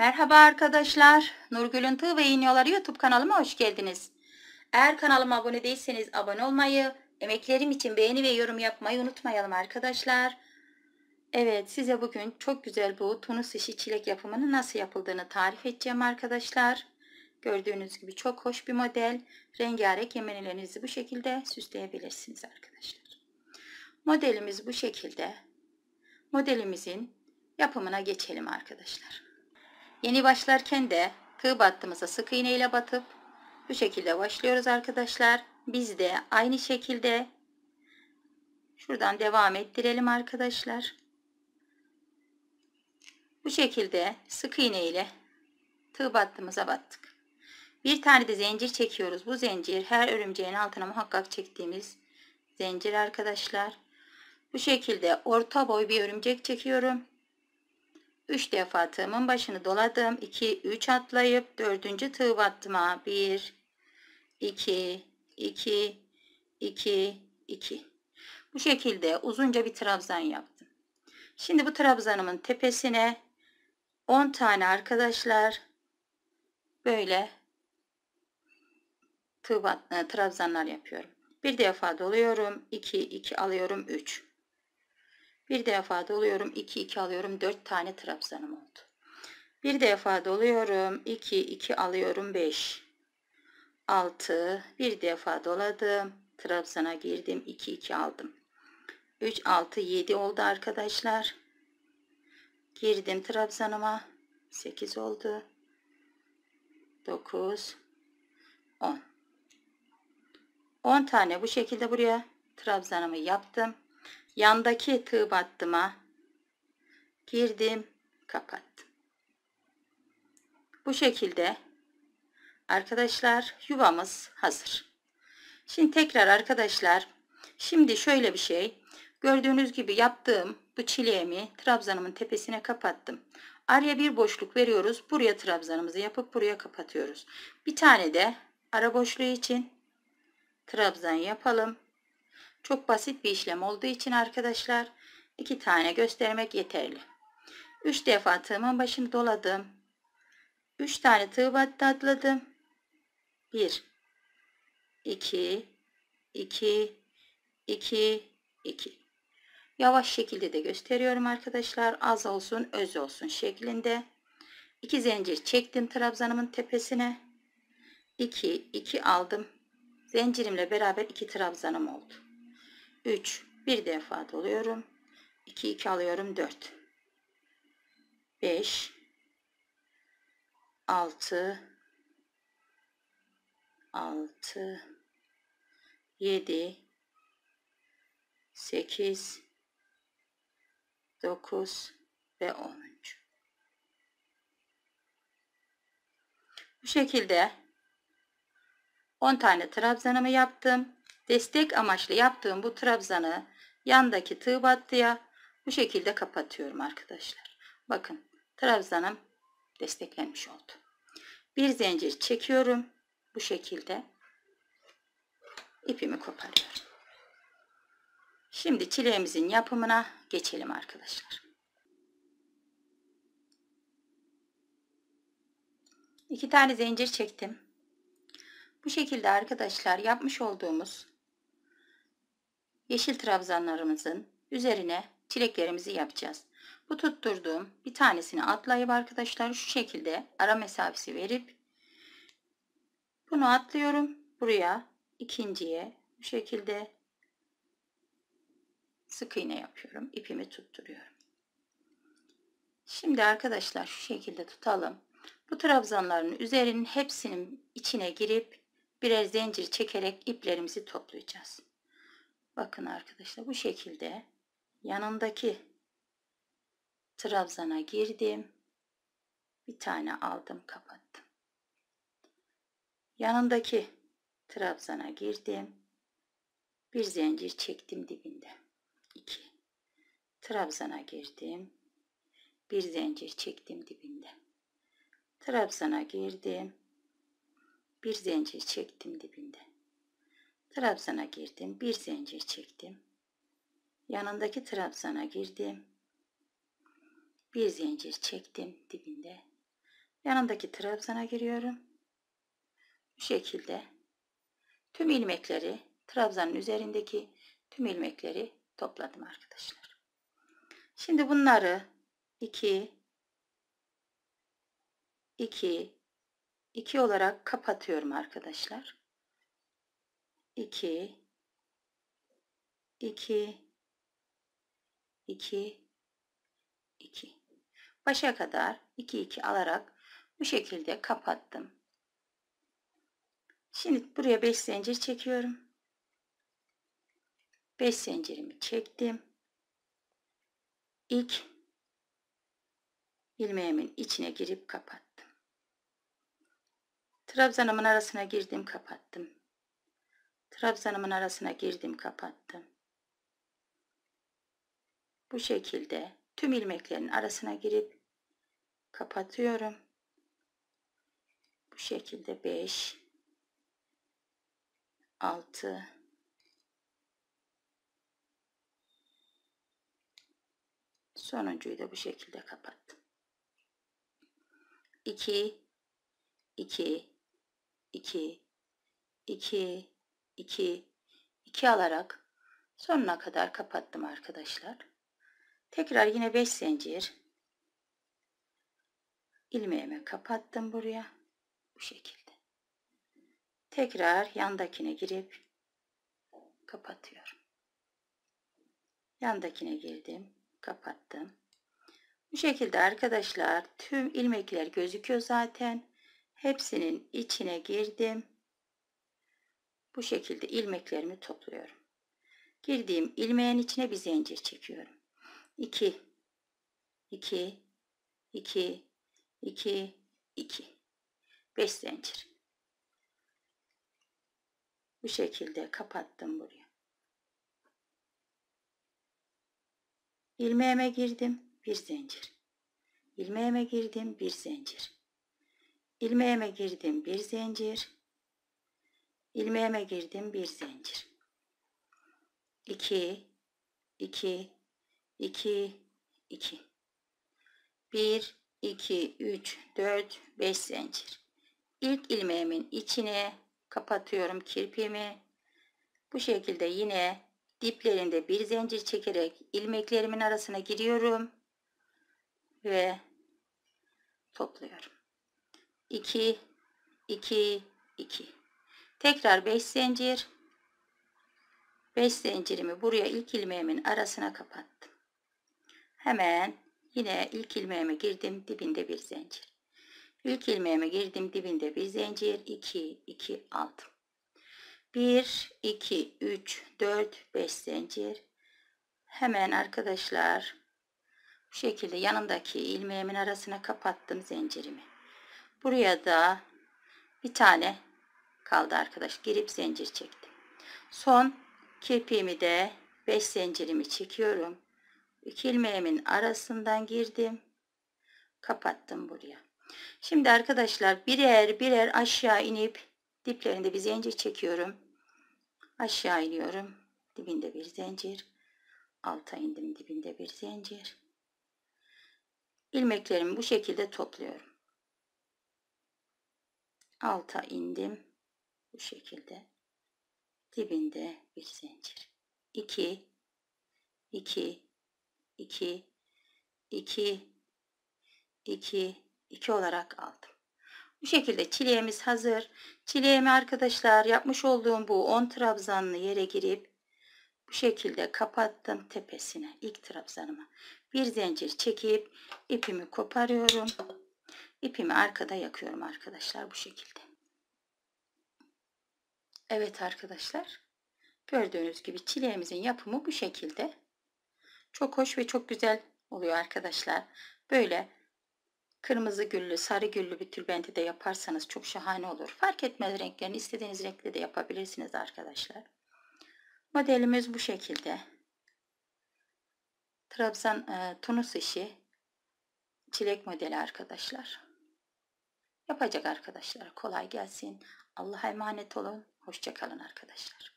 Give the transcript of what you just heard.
Merhaba arkadaşlar. Nurgül'ün Tığ ve İğniyoları YouTube kanalıma hoş geldiniz. Eğer kanalıma abone değilseniz abone olmayı, emeklerim için beğeni ve yorum yapmayı unutmayalım arkadaşlar. Evet size bugün çok güzel bu tunus işi çilek yapımının nasıl yapıldığını tarif edeceğim arkadaşlar. Gördüğünüz gibi çok hoş bir model. Rengarenk yemenelerinizi bu şekilde süsleyebilirsiniz arkadaşlar. Modelimiz bu şekilde. Modelimizin yapımına geçelim arkadaşlar. Yeni başlarken de tığ battığımıza sık iğne ile batıp bu şekilde başlıyoruz arkadaşlar. Biz de aynı şekilde şuradan devam ettirelim arkadaşlar. Bu şekilde sık iğne ile tığ battığımıza battık. Bir tane de zincir çekiyoruz. Bu zincir her örümceğin altına muhakkak çektiğimiz zincir arkadaşlar. Bu şekilde orta boy bir örümcek çekiyorum. 3 defa tığımın başını doladım. 2 3 atlayıp 4. tığ battıma 1 2 2 2 2 bu şekilde uzunca bir trabzan yaptım. Şimdi bu trabzanımın tepesine 10 tane arkadaşlar böyle tığ e, trabzanlar yapıyorum. Bir defa doluyorum. 2 2 alıyorum 3. Bir defa doluyorum 2 2 alıyorum 4 tane trabzanım oldu. Bir defa doluyorum 2 2 alıyorum 5 6 bir defa doladım trabzana girdim 2 2 aldım. 3 6 7 oldu arkadaşlar. Girdim trabzanıma 8 oldu. 9 10 10 tane bu şekilde buraya trabzanımı yaptım yandaki tığ battıma girdim kapattım. Bu şekilde arkadaşlar yuvamız hazır. Şimdi tekrar arkadaşlar şimdi şöyle bir şey gördüğünüz gibi yaptığım bu çileğimi trabzanımın tepesine kapattım. Araya bir boşluk veriyoruz. Buraya trabzanımızı yapıp buraya kapatıyoruz. Bir tane de ara boşluğu için trabzan yapalım. Çok basit bir işlem olduğu için arkadaşlar iki tane göstermek yeterli. 3 defa tığımın başını doladım. 3 tane tığ battı atladım. 1 2 2 2 2 Yavaş şekilde de gösteriyorum arkadaşlar. Az olsun, öz olsun şeklinde. 2 zincir çektim trabzanımın tepesine. 2 2 aldım. Zincirimle beraber 2 trabzanım oldu. 3 bir defa doluyorum 2 2 alıyorum 4 5 6 6 7 8 9 ve 10. Bu şekilde 10 tane trabzanımı yaptım. Destek amaçlı yaptığım bu trabzanı yandaki tığ battıya bu şekilde kapatıyorum arkadaşlar. Bakın trabzanım desteklenmiş oldu. Bir zincir çekiyorum bu şekilde. ipimi koparıyorum. Şimdi çileğimizin yapımına geçelim arkadaşlar. İki tane zincir çektim. Bu şekilde arkadaşlar yapmış olduğumuz yeşil trabzanlarımızın üzerine çileklerimizi yapacağız. Bu tutturduğum bir tanesini atlayıp arkadaşlar şu şekilde ara mesafesi verip bunu atlıyorum. Buraya ikinciye bu şekilde sık iğne yapıyorum. ipimi tutturuyorum. Şimdi arkadaşlar şu şekilde tutalım. Bu trabzanların üzerinin hepsinin içine girip birer zincir çekerek iplerimizi toplayacağız. Bakın arkadaşlar bu şekilde yanındaki trabzana girdim. Bir tane aldım kapattım. Yanındaki trabzana girdim. Bir zincir çektim dibinde. 2. Trabzana girdim. Bir zincir çektim dibinde. Trabzana girdim. Bir zincir çektim dibinde. Trabzan'a girdim. Bir zincir çektim. Yanındaki trabzana girdim. Bir zincir çektim dibinde. Yanındaki trabzana giriyorum. Bu şekilde tüm ilmekleri trabzanın üzerindeki tüm ilmekleri topladım arkadaşlar. Şimdi bunları 2 2 2 olarak kapatıyorum arkadaşlar. 2 2 2 2 başa kadar 2 2 alarak bu şekilde kapattım. Şimdi buraya 5 zincir çekiyorum. 5 zincirimi çektim. İlk ilmeğimin içine girip kapattım. Trabzanımın arasına girdim kapattım trabzanımın arasına girdim kapattım. Bu şekilde tüm ilmeklerin arasına girip kapatıyorum. Bu şekilde 5 6 Sonuncuyu da bu şekilde kapattım. 2 2 2 2 2, 2 alarak sonuna kadar kapattım arkadaşlar. Tekrar yine 5 zincir ilmeğimi kapattım buraya. Bu şekilde. Tekrar yandakine girip kapatıyorum. Yandakine girdim, kapattım. Bu şekilde arkadaşlar tüm ilmekler gözüküyor zaten. Hepsinin içine girdim. Bu şekilde ilmeklerimi topluyorum. Girdiğim ilmeğin içine bir zincir çekiyorum. 2 2 2 2 2 5 zincir. Bu şekilde kapattım burayı. İlmeğime girdim, bir zincir. İlmeğime girdim, bir zincir. İlmeğime girdim, bir zincir ilmeğime girdim bir zincir 2 2 2 2 1 2 3 4 5 zincir İlk ilmeğimin içine kapatıyorum kirpimi bu şekilde yine diplerinde bir zincir çekerek ilmeklerimin arasına giriyorum ve topluyorum 2 2 2 Tekrar 5 zincir. 5 zincirimi buraya ilk ilmeğimin arasına kapattım. Hemen yine ilk ilmeğime girdim dibinde bir zincir. İlk ilmeğime girdim dibinde bir zincir 2 2 6. 1 2 3 4 5 zincir. Hemen arkadaşlar bu şekilde yanındaki ilmeğimin arasına kapattım zincirimi. Buraya da bir tane kaldı arkadaş. Girip zincir çektim. Son kirpiğimi de 5 zincirimi çekiyorum. 2 ilmeğimin arasından girdim. Kapattım buraya. Şimdi arkadaşlar birer birer aşağı inip diplerinde bir zincir çekiyorum. Aşağı iniyorum. Dibinde bir zincir. Alta indim dibinde bir zincir. İlmeklerimi bu şekilde topluyorum. Alta indim. Bu şekilde dibinde bir zincir. 2 2 2 2 2 2 olarak aldım. Bu şekilde çileğimiz hazır. Çileğimi arkadaşlar yapmış olduğum bu 10 trabzanlı yere girip bu şekilde kapattım tepesine ilk trabzanımı. Bir zincir çekip ipimi koparıyorum. İpimi arkada yakıyorum arkadaşlar bu şekilde. Evet arkadaşlar. Gördüğünüz gibi çileğimizin yapımı bu şekilde. Çok hoş ve çok güzel oluyor arkadaşlar. Böyle kırmızı güllü, sarı güllü bir tülbenti de yaparsanız çok şahane olur. Fark etmez renklerini istediğiniz renkle de yapabilirsiniz arkadaşlar. Modelimiz bu şekilde. Trabzan e, Tunus işi çilek modeli arkadaşlar. Yapacak arkadaşlar. Kolay gelsin. Allah'a emanet olun. Hoşçakalın arkadaşlar.